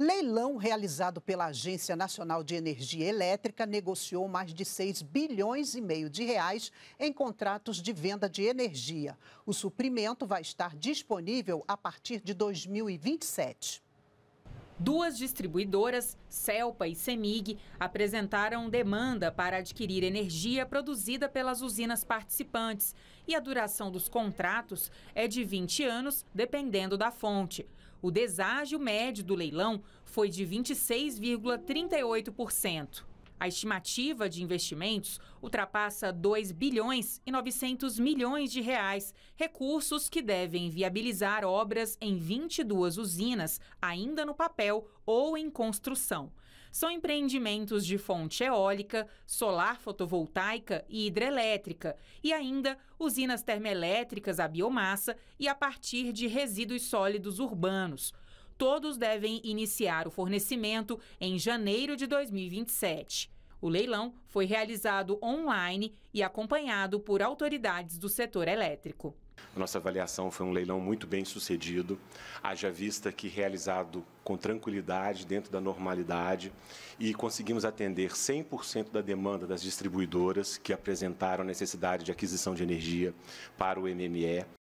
Leilão realizado pela Agência Nacional de Energia Elétrica negociou mais de 6 bilhões e meio de reais em contratos de venda de energia. O suprimento vai estar disponível a partir de 2027. Duas distribuidoras, CELPA e CEMIG, apresentaram demanda para adquirir energia produzida pelas usinas participantes e a duração dos contratos é de 20 anos, dependendo da fonte o deságio médio do leilão foi de 26,38%. A estimativa de investimentos ultrapassa 2 bilhões e 900 milhões de reais, recursos que devem viabilizar obras em 22 usinas ainda no papel ou em construção. São empreendimentos de fonte eólica, solar fotovoltaica e hidrelétrica, e ainda usinas termoelétricas à biomassa e a partir de resíduos sólidos urbanos todos devem iniciar o fornecimento em janeiro de 2027. O leilão foi realizado online e acompanhado por autoridades do setor elétrico. A nossa avaliação foi um leilão muito bem sucedido, haja vista que realizado com tranquilidade, dentro da normalidade, e conseguimos atender 100% da demanda das distribuidoras que apresentaram necessidade de aquisição de energia para o MME.